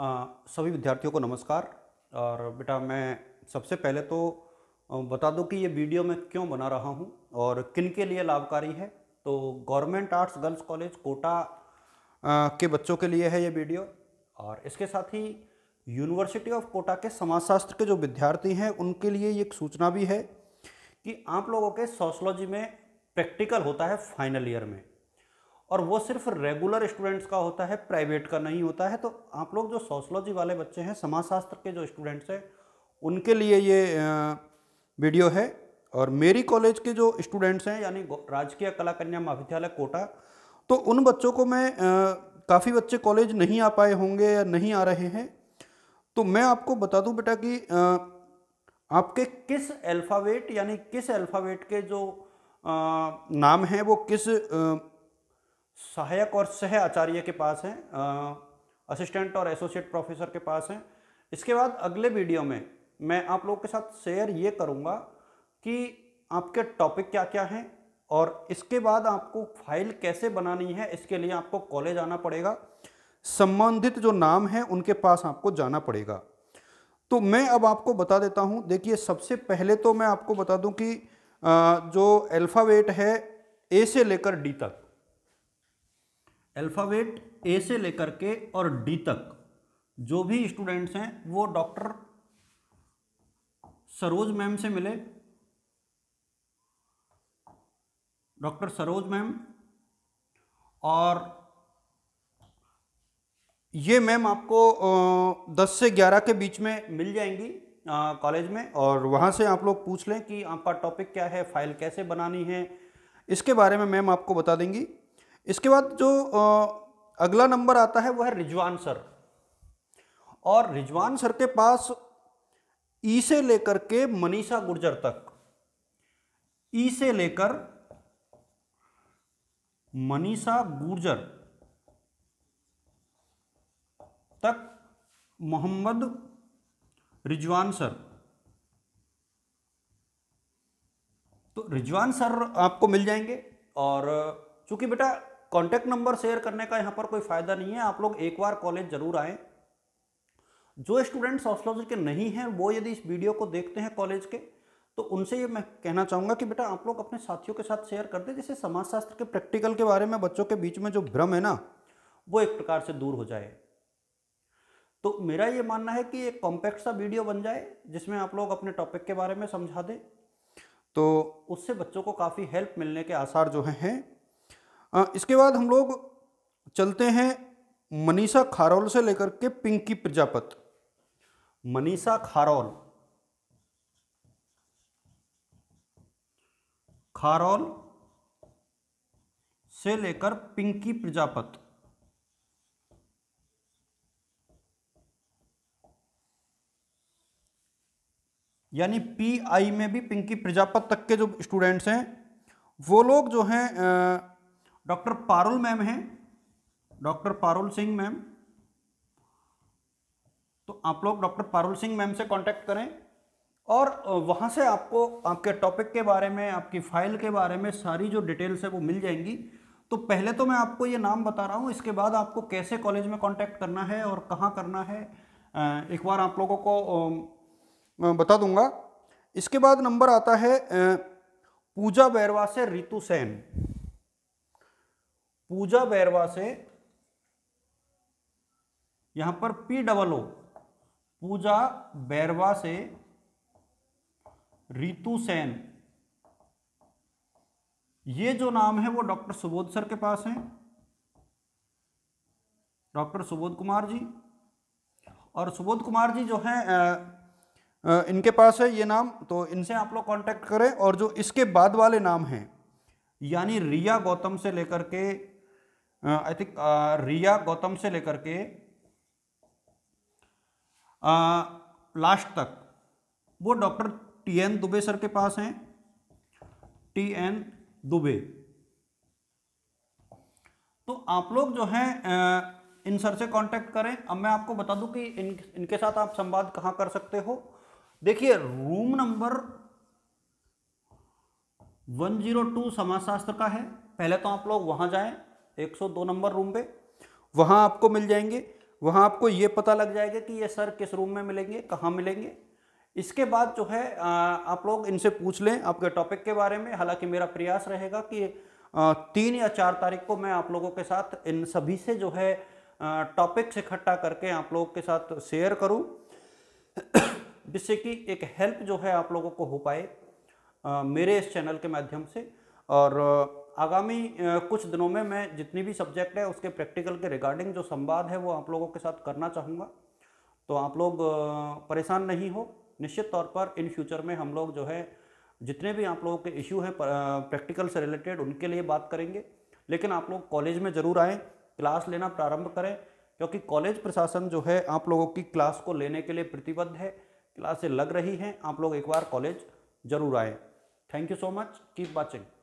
आ, सभी विद्यार्थियों को नमस्कार और बेटा मैं सबसे पहले तो बता दूं कि ये वीडियो मैं क्यों बना रहा हूं और किन के लिए लाभकारी है तो government arts girls college Kota आ, के बच्चों के लिए है ये वीडियो और इसके साथ ही यूनिवर्सिटी ऑफ कोटा के समाजशास्त्र के जो विद्यार्थी हैं उनके लिए एक सूचना भी है कि आप लोगों के सोशलॉजी में प्रैक्टिकल होता है फाइनल ईयर में और वो सिर्फ रेगुलर स्टूडेंट्स का होता है प्राइवेट का नहीं होता है तो आप लोग जो सोशलॉजी वाले बच्चे हैं समाजशास्त्र के जो स्टूडेंट्स हैं उनके लिए ये वीडियो है और मेरी कॉलेज के जो स्टूडेंट्स हैं यानी राजकीय कला कन्या महाविद्यालय कोटा तो उन बच्चों को मैं काफ़ी बच्चे कॉलेज नहीं आ पाए होंगे या नहीं आ रहे हैं तो मैं आपको बता दूं बेटा कि आपके किस अल्फ़ावेट यानी किस अल्फ़ावेट के जो नाम हैं वो किस आ, सहायक और सह आचार्य के पास हैं असिस्टेंट और एसोसिएट प्रोफेसर के पास हैं इसके बाद अगले वीडियो में मैं आप लोगों के साथ शेयर ये करूँगा कि आपके टॉपिक क्या क्या हैं और इसके बाद आपको फाइल कैसे बनानी है इसके लिए आपको कॉलेज आना पड़ेगा संबंधित जो नाम है उनके पास आपको जाना पड़ेगा तो मैं अब आपको बता देता हूँ देखिए सबसे पहले तो मैं आपको बता दूँ कि जो अल्फ़ावेट है ए से लेकर डी तक अल्फ़ाबेट ए से लेकर के और डी तक जो भी स्टूडेंट्स हैं वो डॉक्टर सरोज मैम से मिले डॉक्टर सरोज मैम और ये मैम आपको 10 से 11 के बीच में मिल जाएंगी कॉलेज में और वहाँ से आप लोग पूछ लें कि आपका टॉपिक क्या है फाइल कैसे बनानी है इसके बारे में मैम आपको बता देंगी इसके बाद जो अगला नंबर आता है वो है रिजवान सर और रिजवान सर के पास ई से लेकर के मनीषा गुर्जर तक ई से लेकर मनीषा गुर्जर तक मोहम्मद रिजवान सर तो रिजवान सर आपको मिल जाएंगे और चूंकि बेटा कॉन्टैक्ट नंबर शेयर करने का यहाँ पर कोई फायदा नहीं है आप लोग एक बार कॉलेज जरूर आए जो स्टूडेंट्स ऑस्ट्रोलॉजी के नहीं हैं वो यदि इस वीडियो को देखते हैं कॉलेज के तो उनसे ये मैं कहना चाहूँगा कि बेटा आप लोग अपने साथियों के साथ शेयर कर दें जैसे समाजशास्त्र के प्रैक्टिकल के बारे में बच्चों के बीच में जो भ्रम है ना वो एक प्रकार से दूर हो जाए तो मेरा ये मानना है कि एक कॉम्पैक्ट सा वीडियो बन जाए जिसमें आप लोग अपने टॉपिक के बारे में समझा दें तो उससे बच्चों को काफ़ी हेल्प मिलने के आसार जो हैं हाँ, इसके बाद हम लोग चलते हैं मनीषा खारोल से लेकर के पिंकी प्रजापत मनीषा खारोल खारौल से लेकर पिंकी प्रजापत यानी पीआई में भी पिंकी प्रजापत तक के जो स्टूडेंट्स हैं वो लोग जो हैं डॉक्टर पारुल मैम हैं डॉक्टर पारुल सिंह मैम तो आप लोग डॉक्टर पारुल सिंह मैम से कांटेक्ट करें और वहां से आपको आपके टॉपिक के बारे में आपकी फाइल के बारे में सारी जो डिटेल्स है वो मिल जाएंगी तो पहले तो मैं आपको ये नाम बता रहा हूँ इसके बाद आपको कैसे कॉलेज में कांटेक्ट करना है और कहाँ करना है एक बार आप लोगों को बता दूंगा इसके बाद नंबर आता है पूजा बैरवा से रितु सेन पूजा बैरवा से यहां पर P double O Pooja Bairwa से रितु सेन ये जो नाम है वो डॉक्टर सुबोध सर के पास है डॉक्टर सुबोध कुमार जी और सुबोध कुमार जी जो है आ, आ, इनके पास है ये नाम तो इनसे आप लोग कांटेक्ट करें और जो इसके बाद वाले नाम हैं यानी रिया गौतम से लेकर के आई थिंक रिया गौतम से लेकर के लास्ट तक वो doctor T N Dubey sir के पास हैं टी एन दुबे तो आप लोग जो हैं इन सर से कांटेक्ट करें अब मैं आपको बता दूं कि इन इनके साथ आप संवाद कहाँ कर सकते हो देखिए रूम नंबर 102 समाजशास्त्र का है पहले तो आप लोग वहां जाएं 102 नंबर रूम पे वहाँ आपको मिल जाएंगे वहाँ आपको ये पता लग जाएगा कि ये सर किस रूम में मिलेंगे कहाँ मिलेंगे इसके बाद जो है आप लोग इनसे पूछ लें आपके टॉपिक के बारे में हालांकि मेरा प्रयास रहेगा कि तीन या चार तारीख को मैं आप लोगों के साथ इन सभी से जो है टॉपिक्स इकट्ठा करके आप लोगों के साथ शेयर करूं जिससे कि एक हेल्प जो है आप लोगों को हो पाए मेरे इस चैनल के माध्यम से और आगामी कुछ दिनों में मैं जितनी भी सब्जेक्ट है उसके प्रैक्टिकल के रिगार्डिंग जो संवाद है वो आप लोगों के साथ करना चाहूँगा तो आप लोग परेशान नहीं हो निश्चित तौर पर इन फ्यूचर में हम लोग जो है जितने भी आप लोगों के इश्यू हैं प्रैक्टिकल से रिलेटेड उनके लिए बात करेंगे लेकिन आप लोग कॉलेज में ज़रूर आएँ क्लास लेना प्रारंभ करें क्योंकि कॉलेज प्रशासन जो है आप लोगों की क्लास को लेने के लिए प्रतिबद्ध है क्लासें लग रही हैं आप लोग एक बार कॉलेज ज़रूर आएँ thank you so much keep watching